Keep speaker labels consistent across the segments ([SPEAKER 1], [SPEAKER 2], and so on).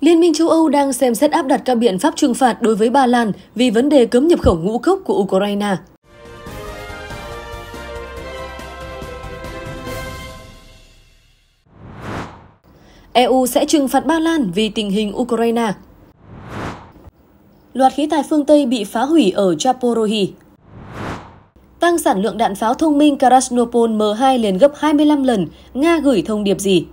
[SPEAKER 1] Liên minh châu Âu đang xem xét áp đặt các biện pháp trừng phạt đối với Ba Lan vì vấn đề cấm nhập khẩu ngũ cốc của Ukraine. EU sẽ trừng phạt Ba Lan vì tình hình Ukraine. Loạt khí tài phương Tây bị phá hủy ở Chaporohi. Tăng sản lượng đạn pháo thông minh Krasnopol M2 lên gấp 25 lần, Nga gửi thông điệp gì?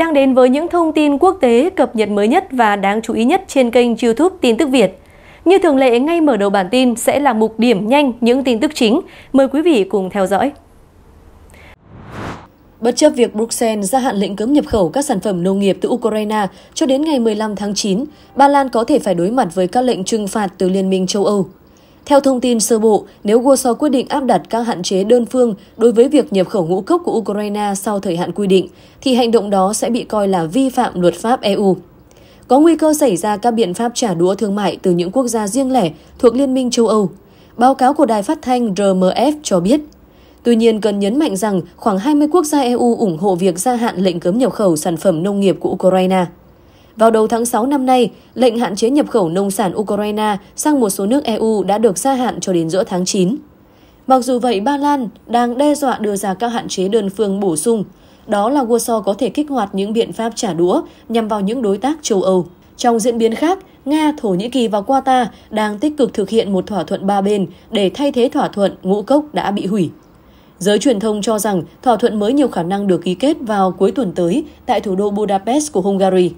[SPEAKER 1] đang đến với những thông tin quốc tế cập nhật mới nhất và đáng chú ý nhất trên kênh YouTube Tin tức Việt. Như thường lệ, ngay mở đầu bản tin sẽ là mục điểm nhanh những tin tức chính. Mời quý vị cùng theo dõi. Bất chấp việc Bruxelles gia hạn lệnh cấm nhập khẩu các sản phẩm nông nghiệp từ Ukraine cho đến ngày 15 tháng 9, Ba Lan có thể phải đối mặt với các lệnh trừng phạt từ Liên minh châu Âu. Theo thông tin sơ bộ, nếu Warsaw quyết định áp đặt các hạn chế đơn phương đối với việc nhập khẩu ngũ cốc của Ukraine sau thời hạn quy định, thì hành động đó sẽ bị coi là vi phạm luật pháp EU. Có nguy cơ xảy ra các biện pháp trả đũa thương mại từ những quốc gia riêng lẻ thuộc Liên minh châu Âu. Báo cáo của đài phát thanh RMF cho biết. Tuy nhiên, cần nhấn mạnh rằng khoảng 20 quốc gia EU ủng hộ việc gia hạn lệnh cấm nhập khẩu sản phẩm nông nghiệp của Ukraine. Vào đầu tháng 6 năm nay, lệnh hạn chế nhập khẩu nông sản Ukraine sang một số nước EU đã được gia hạn cho đến giữa tháng 9. Mặc dù vậy, Ba Lan đang đe dọa đưa ra các hạn chế đơn phương bổ sung. Đó là Warsaw có thể kích hoạt những biện pháp trả đũa nhằm vào những đối tác châu Âu. Trong diễn biến khác, Nga, Thổ Nhĩ Kỳ và Qatar đang tích cực thực hiện một thỏa thuận ba bên để thay thế thỏa thuận ngũ cốc đã bị hủy. Giới truyền thông cho rằng thỏa thuận mới nhiều khả năng được ký kết vào cuối tuần tới tại thủ đô Budapest của Hungary.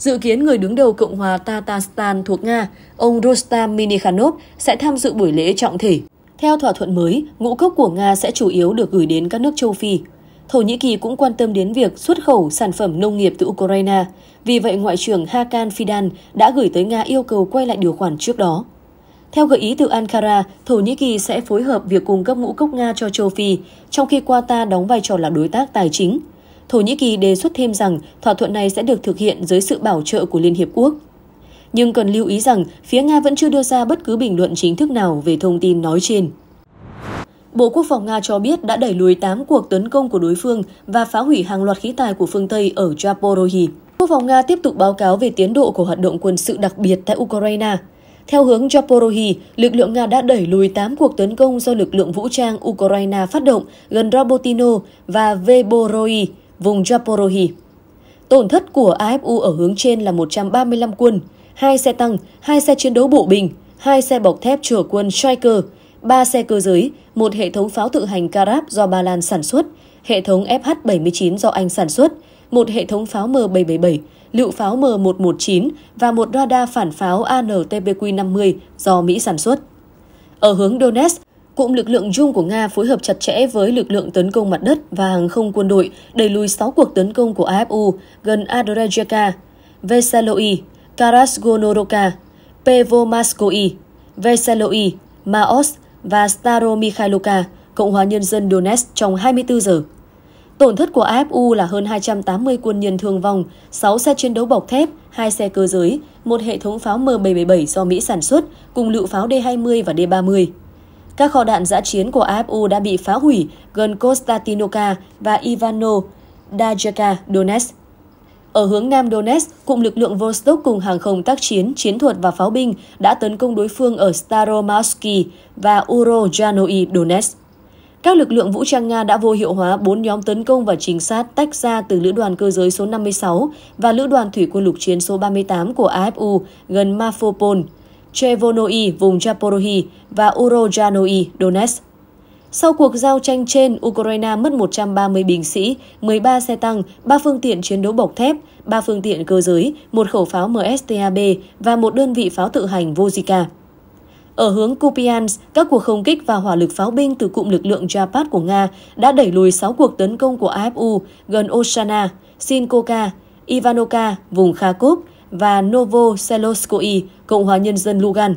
[SPEAKER 1] Dự kiến người đứng đầu Cộng hòa Tatarstan thuộc Nga, ông Rostam Minikhanov sẽ tham dự buổi lễ trọng thể. Theo thỏa thuận mới, ngũ cốc của Nga sẽ chủ yếu được gửi đến các nước châu Phi. Thổ Nhĩ Kỳ cũng quan tâm đến việc xuất khẩu sản phẩm nông nghiệp từ Ukraine. Vì vậy, Ngoại trưởng Hakan Fidan đã gửi tới Nga yêu cầu quay lại điều khoản trước đó. Theo gợi ý từ Ankara, Thổ Nhĩ Kỳ sẽ phối hợp việc cung cấp ngũ cốc Nga cho châu Phi, trong khi Qatar đóng vai trò là đối tác tài chính. Thổ Nhĩ Kỳ đề xuất thêm rằng thỏa thuận này sẽ được thực hiện dưới sự bảo trợ của Liên Hiệp Quốc. Nhưng cần lưu ý rằng phía Nga vẫn chưa đưa ra bất cứ bình luận chính thức nào về thông tin nói trên. Bộ Quốc phòng Nga cho biết đã đẩy lùi 8 cuộc tấn công của đối phương và phá hủy hàng loạt khí tài của phương Tây ở Chaporohi. Quốc phòng Nga tiếp tục báo cáo về tiến độ của hoạt động quân sự đặc biệt tại Ukraine. Theo hướng Chaporohi, lực lượng Nga đã đẩy lùi 8 cuộc tấn công do lực lượng vũ trang Ukraine phát động gần Robotino và Veboroi, vùng Japorohi. Tổn thất của AFU ở hướng trên là 135 quân, 2 xe tăng, 2 xe chiến đấu bộ binh, 2 xe bọc thép chở quân Striker, 3 xe cơ giới, một hệ thống pháo tự hành Karab do Ba Lan sản xuất, hệ thống FH-79 do Anh sản xuất, một hệ thống pháo M777, lựu pháo M119 và một radar phản pháo ANTPQ-50 do Mỹ sản xuất. Ở hướng Donetsk, Cụm lực lượng chung của Nga phối hợp chặt chẽ với lực lượng tấn công mặt đất và hàng không quân đội đẩy lùi 6 cuộc tấn công của AFU gần Adorejeka, Veseloi, Karasgonoroka, Pevomaskoi, Veseloi, Maos và Staromikhailoka, Cộng hòa Nhân dân Donetsk trong 24 giờ. Tổn thất của AFU là hơn 280 quân nhân thương vong, 6 xe chiến đấu bọc thép, 2 xe cơ giới, một hệ thống pháo M-77 do Mỹ sản xuất, cùng lựu pháo D-20 và D-30. Các kho đạn giã chiến của AFU đã bị phá hủy gần Kostantinoka và Ivano Dajaka Donetsk. Ở hướng nam Donetsk, cụm lực lượng Vostok cùng hàng không tác chiến, chiến thuật và pháo binh đã tấn công đối phương ở Staromarsky và Urozhanoi Donetsk. Các lực lượng vũ trang Nga đã vô hiệu hóa 4 nhóm tấn công và trinh sát tách ra từ lữ đoàn cơ giới số 56 và lữ đoàn thủy quân lục chiến số 38 của AFU gần Mafopol, Chevonoi vùng Zaporohi và Urojanoi Donetsk. Sau cuộc giao tranh trên, Ukraine mất 130 binh sĩ, 13 xe tăng, 3 phương tiện chiến đấu bọc thép, 3 phương tiện cơ giới, một khẩu pháo MSTAB và một đơn vị pháo tự hành Vozika. Ở hướng Kupiansk, các cuộc không kích và hỏa lực pháo binh từ cụm lực lượng Japat của Nga đã đẩy lùi 6 cuộc tấn công của AFU gần Oshana, Sinkoka, Ivanoka, vùng Kharkov, và Novo Novoselskoye, Cộng hòa Nhân dân Lugan.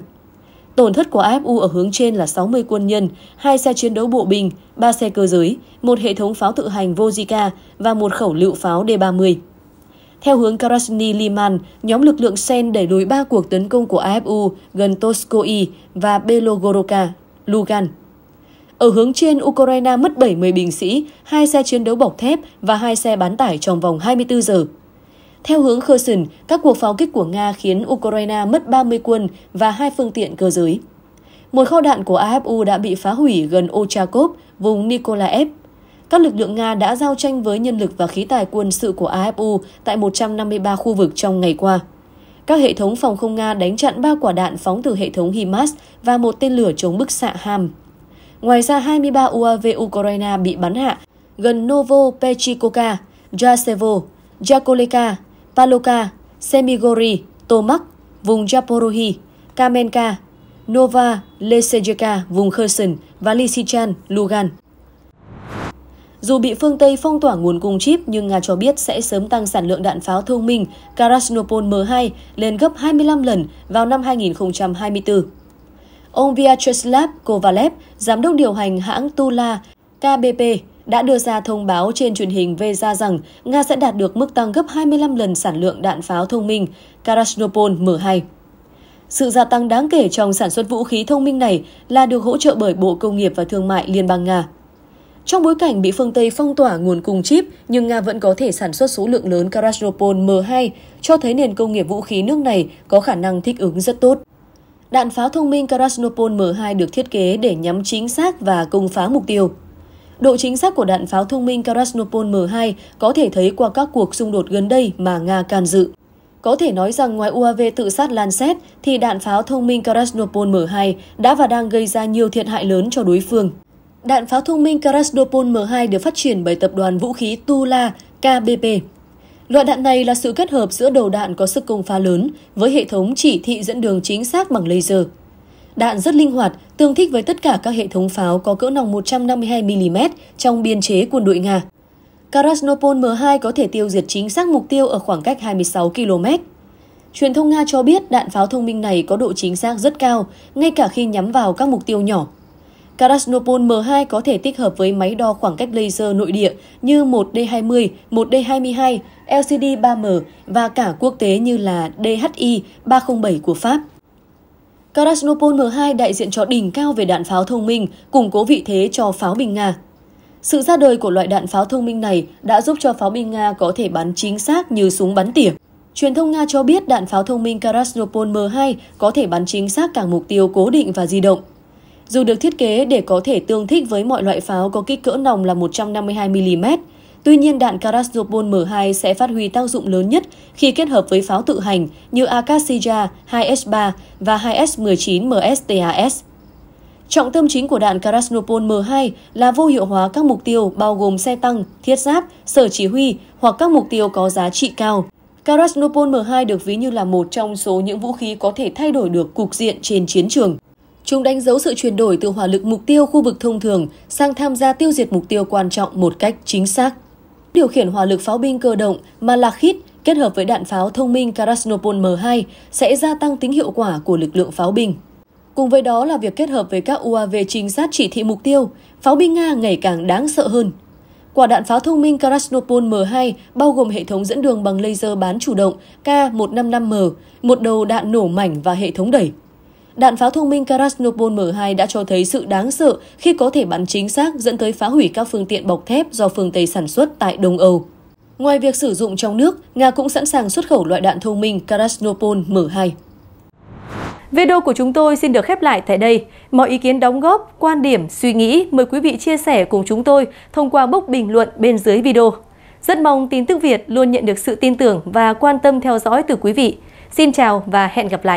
[SPEAKER 1] Tổn thất của AFU ở hướng trên là 60 quân nhân, hai xe chiến đấu bộ binh, ba xe cơ giới, một hệ thống pháo tự hành Vozika và một khẩu lựu pháo D-30. Theo hướng Krasny Liman, nhóm lực lượng Sen đẩy lùi ba cuộc tấn công của AFU gần Toskoi và Belogoroka, Lugan. Ở hướng trên, Ukraine mất 70 binh sĩ, hai xe chiến đấu bọc thép và hai xe bán tải trong vòng 24 giờ. Theo hướng Kherson, các cuộc pháo kích của Nga khiến Ukraine mất 30 quân và hai phương tiện cơ giới. Một kho đạn của AFU đã bị phá hủy gần Ochakov, vùng Nikolaev. Các lực lượng Nga đã giao tranh với nhân lực và khí tài quân sự của AFU tại 153 khu vực trong ngày qua. Các hệ thống phòng không Nga đánh chặn 3 quả đạn phóng từ hệ thống HIMARS và một tên lửa chống bức xạ HAM. Ngoài ra, 23 UAV Ukraine bị bắn hạ gần Novo Pechikoka, Jasevo, Jakoleka, Paloka, Semigori, Tomak, vùng Japorohi, Kamenka, Nova Lesejeka, vùng Kherson và Lysychan, Lugan. Dù bị phương Tây phong tỏa nguồn cung chip nhưng Nga cho biết sẽ sớm tăng sản lượng đạn pháo thông minh Krasnopol M2 lên gấp 25 lần vào năm 2024. Ông Vyacheslav Kovalev, giám đốc điều hành hãng Tula KBP, đã đưa ra thông báo trên truyền hình Veza rằng Nga sẽ đạt được mức tăng gấp 25 lần sản lượng đạn pháo thông minh Karasnopol M2. Sự gia tăng đáng kể trong sản xuất vũ khí thông minh này là được hỗ trợ bởi Bộ Công nghiệp và Thương mại Liên bang Nga. Trong bối cảnh bị phương Tây phong tỏa nguồn cung chip, nhưng Nga vẫn có thể sản xuất số lượng lớn Karasnopol M2, cho thấy nền công nghiệp vũ khí nước này có khả năng thích ứng rất tốt. Đạn pháo thông minh Karasnopol M2 được thiết kế để nhắm chính xác và công phá mục tiêu. Độ chính xác của đạn pháo thông minh Krasnopol M2 có thể thấy qua các cuộc xung đột gần đây mà Nga can dự. Có thể nói rằng ngoài UAV tự sát Lancet thì đạn pháo thông minh Krasnopol M2 đã và đang gây ra nhiều thiệt hại lớn cho đối phương. Đạn pháo thông minh Krasnopol M2 được phát triển bởi tập đoàn vũ khí Tula KBP. Loại đạn này là sự kết hợp giữa đầu đạn có sức công phá lớn với hệ thống chỉ thị dẫn đường chính xác bằng laser. Đạn rất linh hoạt, tương thích với tất cả các hệ thống pháo có cỡ nòng 152mm trong biên chế quân đội Nga. Krasnopol M2 có thể tiêu diệt chính xác mục tiêu ở khoảng cách 26 km. Truyền thông Nga cho biết đạn pháo thông minh này có độ chính xác rất cao, ngay cả khi nhắm vào các mục tiêu nhỏ. Krasnopol M2 có thể tích hợp với máy đo khoảng cách laser nội địa như 1D20, 1D22, LCD 3M và cả quốc tế như là DHI 307 của Pháp. Krasnopol M2 đại diện cho đỉnh cao về đạn pháo thông minh, củng cố vị thế cho pháo binh Nga. Sự ra đời của loại đạn pháo thông minh này đã giúp cho pháo binh Nga có thể bắn chính xác như súng bắn tỉa. Truyền thông Nga cho biết đạn pháo thông minh Krasnopol M2 có thể bắn chính xác cả mục tiêu cố định và di động. Dù được thiết kế để có thể tương thích với mọi loại pháo có kích cỡ nòng là 152mm, Tuy nhiên, đạn Kalashnikov M2 sẽ phát huy tác dụng lớn nhất khi kết hợp với pháo tự hành như Akashija 2S3 và 2S19 MSTAS. Trọng tâm chính của đạn Kalashnikov M2 là vô hiệu hóa các mục tiêu bao gồm xe tăng, thiết giáp, sở chỉ huy hoặc các mục tiêu có giá trị cao. Kalashnikov M2 được ví như là một trong số những vũ khí có thể thay đổi được cục diện trên chiến trường. Chúng đánh dấu sự chuyển đổi từ hỏa lực mục tiêu khu vực thông thường sang tham gia tiêu diệt mục tiêu quan trọng một cách chính xác. Điều khiển hỏa lực pháo binh cơ động Malachit kết hợp với đạn pháo thông minh Krasnopol M2 sẽ gia tăng tính hiệu quả của lực lượng pháo binh. Cùng với đó là việc kết hợp với các UAV trinh sát chỉ thị mục tiêu, pháo binh Nga ngày càng đáng sợ hơn. Quả đạn pháo thông minh Krasnopol M2 bao gồm hệ thống dẫn đường bằng laser bán chủ động K155M, một đầu đạn nổ mảnh và hệ thống đẩy. Đạn pháo thông minh Krasnopol M2 đã cho thấy sự đáng sợ khi có thể bắn chính xác dẫn tới phá hủy các phương tiện bọc thép do phương Tây sản xuất tại Đông Âu. Ngoài việc sử dụng trong nước, Nga cũng sẵn sàng xuất khẩu loại đạn thông minh Krasnopol M2. Video của chúng tôi xin được khép lại tại đây. Mọi ý kiến đóng góp, quan điểm, suy nghĩ mời quý vị chia sẻ cùng chúng tôi thông qua bốc bình luận bên dưới video. Rất mong tin tức Việt luôn nhận được sự tin tưởng và quan tâm theo dõi từ quý vị. Xin chào và hẹn gặp lại!